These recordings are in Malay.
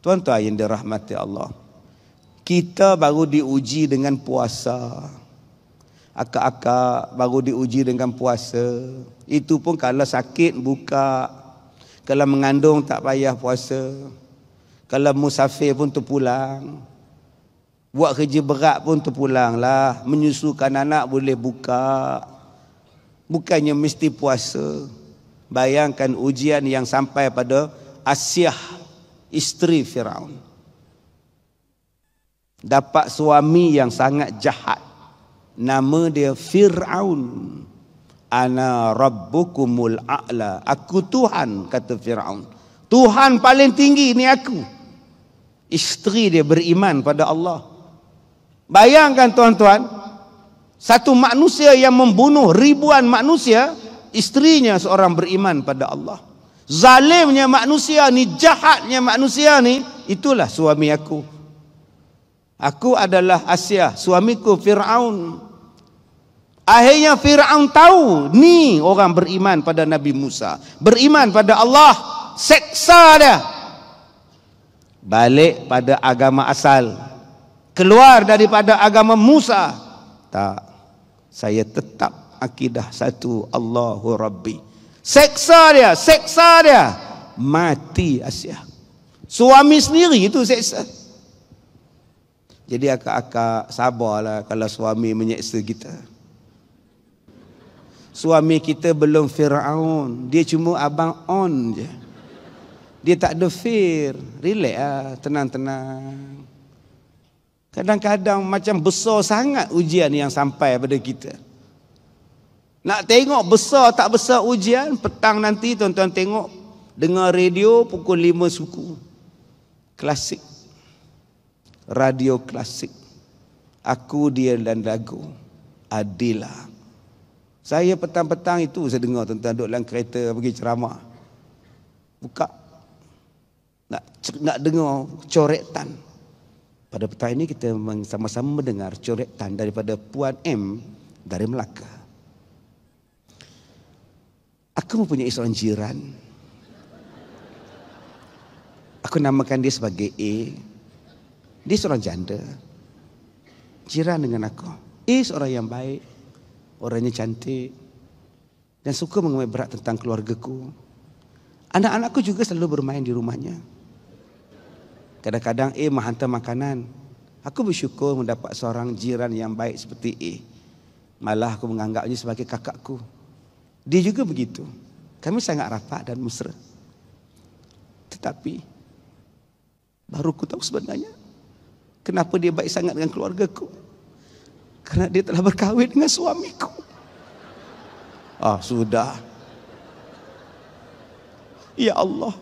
Tuan-tuan yang dirahmati Allah. Kita baru diuji dengan puasa. Akak-akak baru diuji dengan puasa. Itu pun kalau sakit buka. Kalau mengandung tak payah puasa. Kalau musafir pun terpulang. Buat kerja berat pun terpulang lah. Menyusukan anak boleh buka. Bukannya mesti puasa. Bayangkan ujian yang sampai pada Asiah Istri Firaun. Dapat suami yang sangat jahat. Nama dia Firaun. Ana rabbukumul a'la. Aku Tuhan kata Firaun. Tuhan paling tinggi ni aku. Isteri dia beriman pada Allah. Bayangkan tuan-tuan, satu manusia yang membunuh ribuan manusia, isterinya seorang beriman pada Allah zalimnya manusia ni, jahatnya manusia ni, itulah suami aku. Aku adalah Asia, suamiku Fir'aun. Akhirnya Fir'aun tahu, ni orang beriman pada Nabi Musa. Beriman pada Allah, seksa dia. Balik pada agama asal. Keluar daripada agama Musa. Tak, saya tetap akidah satu Allahu Rabbi. Seksa dia, seksa dia. Mati Asia. Suami sendiri itu seksa. Jadi akak-akak sabarlah kalau suami menyeksa kita. Suami kita belum Fir'aun. Dia cuma abang on je. Dia tak ada Fir, Relax lah, tenang-tenang. Kadang-kadang macam besar sangat ujian yang sampai pada Kita. Nak tengok besar tak besar ujian Petang nanti tuan-tuan tengok Dengar radio pukul 5 suku Klasik Radio klasik Aku dia dan lagu Adila Saya petang-petang itu saya dengar tuan-tuan duduk dalam kereta pergi ceramah Buka Nak, nak dengar coretan Pada petang ini kita sama-sama mendengar coretan daripada Puan M dari Melaka Aku mempunyai seorang jiran. Aku namakan dia sebagai A. Dia seorang janda. Jiran dengan aku. A seorang yang baik. Orangnya cantik. Dan suka mengemai berat tentang keluargaku. Anak-anakku anak juga selalu bermain di rumahnya. Kadang-kadang A menghantar makanan. Aku bersyukur mendapat seorang jiran yang baik seperti A. Malah aku menganggapnya sebagai Kakakku. Dia juga begitu. Kami sangat rapat dan musrah. Tetapi baru ku tahu sebenarnya kenapa dia baik sangat dengan keluargaku. Karena dia telah berkahwin dengan suamiku. Ah, sudah. Ya Allah.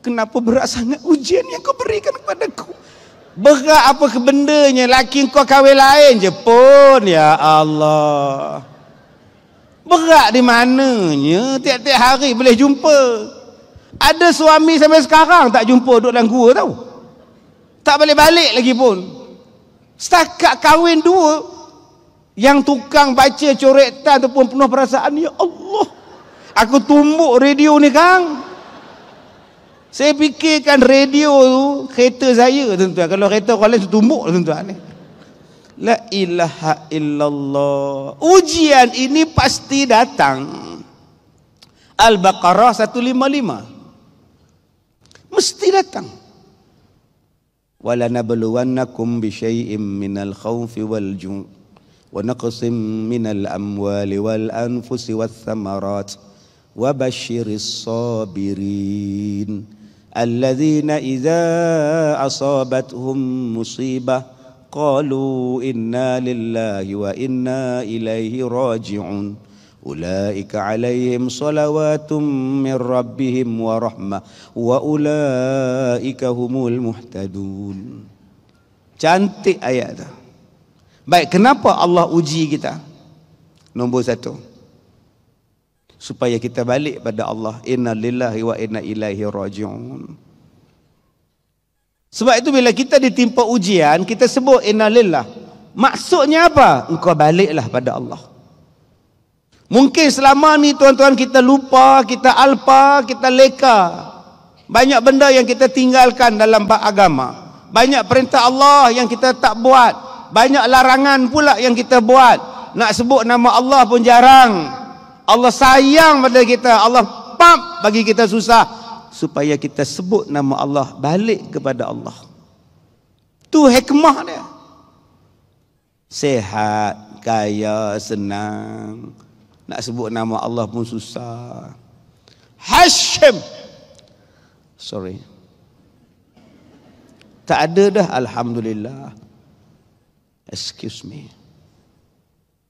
Kenapa berat sangat ujian yang kau berikan kepada ku? Berat apa kebendanya? Laki kau kahwin lain je pun. Ya Allah. Berat di mananya tiap-tiap hari boleh jumpa. Ada suami sampai sekarang tak jumpa duduk dalam gua tau. Tak boleh balik lagi pun. Setakat kahwin dua yang tukang baca coretan tu pun penuh perasaan ya Allah. Aku tumbuk radio ni kang. Saya fikirkan radio tu kereta saya tuan Kalau kereta kalian lain tumbuk tuan-tuan ni. La ilaha illallah. Ujian ini pasti datang. Al-Baqarah 155. Mesti datang. وَلَنَبْلُوَنَّكُمْ بِشَيْءٍ مِّنَ الْخَوْفِ وَالْجُوعِ وَنَقْصٍ مِّنَ الْأَمْوَالِ وَالْأَنْفُسِ وَالثَّمَرَاتِ وَبَشِّرِ الصَّابِرِينَ الَّذِينَ إِذَا أَصَابَتْهُم مُّصِيبَةٌ قالوا انا لله وانا اليه راجعون اولئك عليهم صلوات من ربهم ورحمه واولئك هم المهتدون cantik ayat tu baik kenapa Allah uji kita nombor satu supaya kita balik pada Allah inna lillahi wa inna ilaihi rajiun sebab itu bila kita ditimpa ujian, kita sebut innalillah. Maksudnya apa? Engkau baliklah pada Allah. Mungkin selama ni tuan-tuan kita lupa, kita alpa, kita leka. Banyak benda yang kita tinggalkan dalam bab agama. Banyak perintah Allah yang kita tak buat. Banyak larangan pula yang kita buat. Nak sebut nama Allah pun jarang. Allah sayang pada kita. Allah pam bagi kita susah supaya kita sebut nama Allah balik kepada Allah. Tu hikmah dia. Sehat, kaya, senang. Nak sebut nama Allah pun susah. Hashim. Sorry. Tak ada dah alhamdulillah. Excuse me.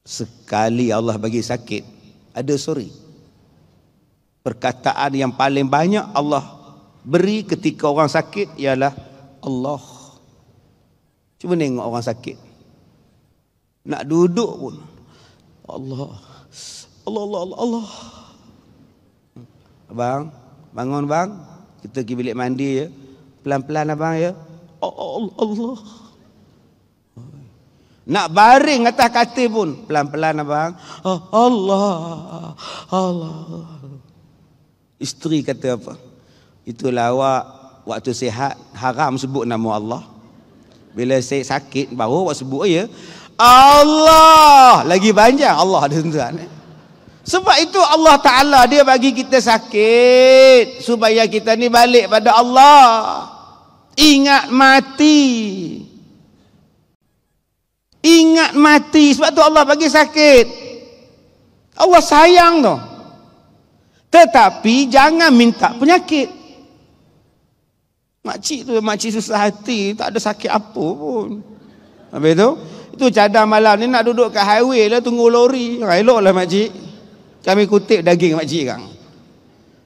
Sekali Allah bagi sakit, ada sorry perkataan yang paling banyak Allah beri ketika orang sakit ialah Allah. Cuba tengok orang sakit. Nak duduk pun. Allah. Allah, Allah, Allah, Allah. Abang, bangun bang. Kita pergi bilik mandi ya. Pelan-pelan abang ya. Oh, oh, Allah, Allah. Nak baring atas katil pun. Pelan-pelan abang. Oh, Allah, Allah. Isteri kata apa? Itulah awak waktu sihat haram sebut nama Allah. Bila saya sakit baru awak sebut oh, ya. Allah lagi panjang Allah ada tuan. Sebab itu Allah Taala dia bagi kita sakit supaya kita ni balik pada Allah. Ingat mati. Ingat mati sebab tu Allah bagi sakit. Allah sayang tu. No? Tetapi jangan minta penyakit. Makcik tu, makcik susah hati, tak ada sakit apa pun. Habis tu, itu cadang malam ni nak duduk kat highway lah, tunggu lori. Ha, ah, elok lah makcik. Kami kutip daging makcik kan.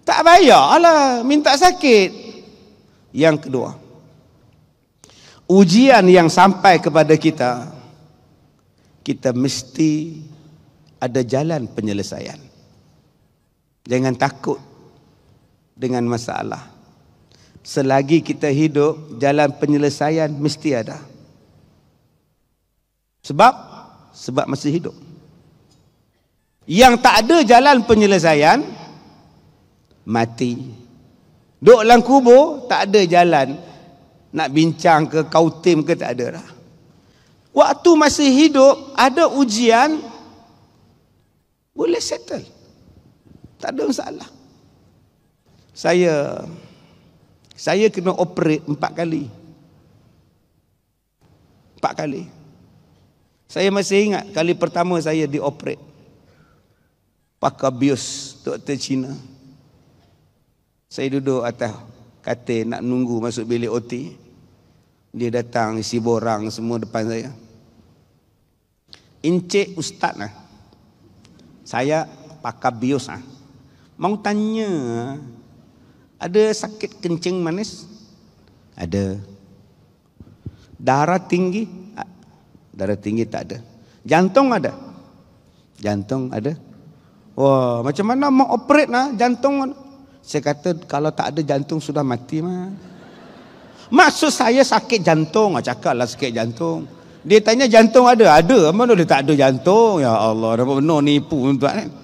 Tak bayar lah, minta sakit. Yang kedua, ujian yang sampai kepada kita, kita mesti ada jalan penyelesaian. Jangan takut dengan masalah. Selagi kita hidup, jalan penyelesaian mesti ada. Sebab sebab masih hidup. Yang tak ada jalan penyelesaian mati. Duduk dalam kubur tak ada jalan nak bincang ke kautim ke tak ada dah. Waktu masih hidup ada ujian boleh settle. Tak ada masalah. Saya saya kena operate empat kali. Empat kali. Saya masih ingat kali pertama saya di dioperate. Pakar bius doktor Cina. Saya duduk atas katil nak nunggu masuk bilik OT. Dia datang isi borang semua depan saya. Encik ustaz lah. Saya pakar bius lah. Mau tanya Ada sakit kencing manis? Ada Darah tinggi? Darah tinggi tak ada Jantung ada? Jantung ada? Wah, macam mana mau operate nah jantung? Saya kata kalau tak ada jantung sudah mati mah. Maksud saya sakit jantung, ah, cakap lah sakit jantung. Dia tanya jantung ada? Ada. Mana dia tak ada jantung? Ya Allah, dapat benar nipu tuan. Eh?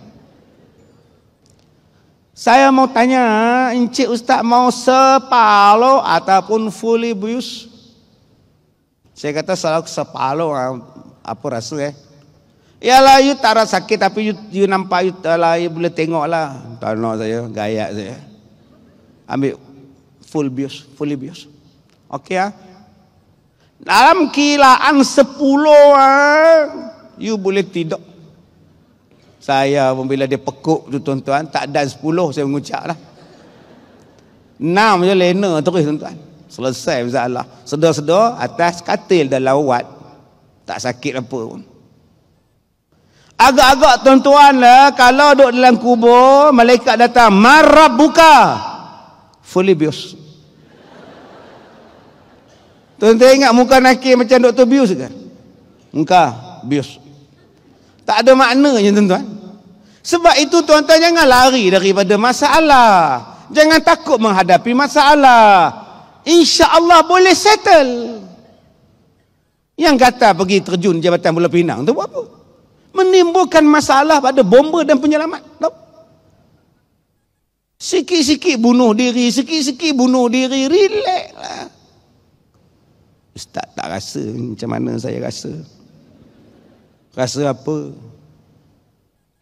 Saya mau tanya, Encik Ustaz mau sepalo ataupun fulibus? Saya kata selalu sepalo ah, apa rasul eh? ya? Ya lah, you tak rasa sakit tapi you, you nampak you, lah, you boleh tengok lah. Tak nak saya, gaya saya. Ambil full bios, fully bios. Okey ya? Dalam kilaan sepuluh, ah, you boleh tidur. Saya pun bila dia pekuk tu tuan-tuan, tak dan sepuluh saya mengucap lah. enam je lena terus tuan-tuan. Selesai masalah. Sedar-sedar atas katil dah lawat. Tak sakit apa pun. Agak-agak tuan-tuan lah, kalau duduk dalam kubur, malaikat datang, marah buka. Folibius. Tuan-tuan ingat muka nakir macam Dr. Bius ke? Muka, Bius. Tak ada maknanya tuan-tuan. Sebab itu tuan-tuan jangan lari daripada masalah. Jangan takut menghadapi masalah. Insya Allah boleh settle. Yang kata pergi terjun Jabatan Pulau Pinang tu buat apa? Menimbulkan masalah pada bomba dan penyelamat. Tahu? Sikit-sikit bunuh diri, sikit-sikit bunuh diri, relax lah. Ustaz tak rasa macam mana saya rasa. Rasa apa?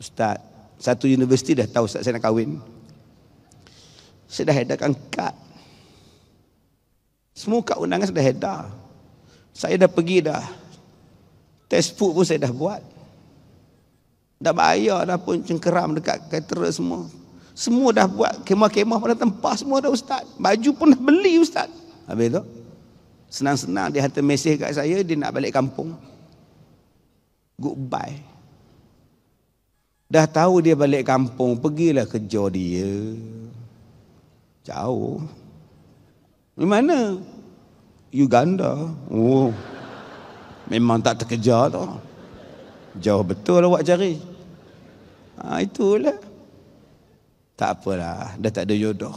Ustaz, satu universiti dah tahu Ustaz saya nak kahwin. Saya dah edarkan kad. Semua kad undangan saya dah edar. Saya dah pergi dah. Test food pun saya dah buat. Dah bayar dah pun cengkeram dekat katera semua. Semua dah buat kemah-kemah pada tempat semua dah Ustaz. Baju pun dah beli Ustaz. Habis tu, senang-senang dia hantar mesej kat saya, dia nak balik kampung goodbye. Dah tahu dia balik kampung, pergilah kerja dia. Jauh. Di mana? Uganda. Oh. Memang tak terkejar tu. Jauh betul awak lah cari. Ha, itulah. Tak apalah, dah tak ada jodoh.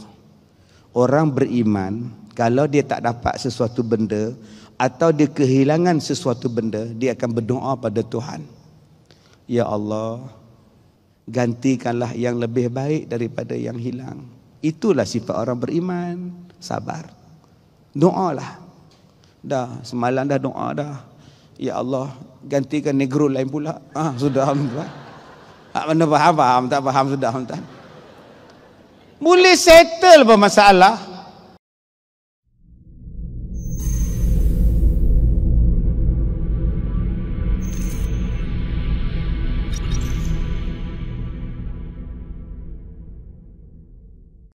Orang beriman, kalau dia tak dapat sesuatu benda atau dia kehilangan sesuatu benda dia akan berdoa pada Tuhan ya Allah gantikanlah yang lebih baik daripada yang hilang itulah sifat orang beriman sabar doa lah. dah semalam dah doa dah ya Allah gantikan negro lain pula ah sudah alhamdulillah tak ah, mana faham, faham, tak faham, sudah faham. Boleh settle pun masalah.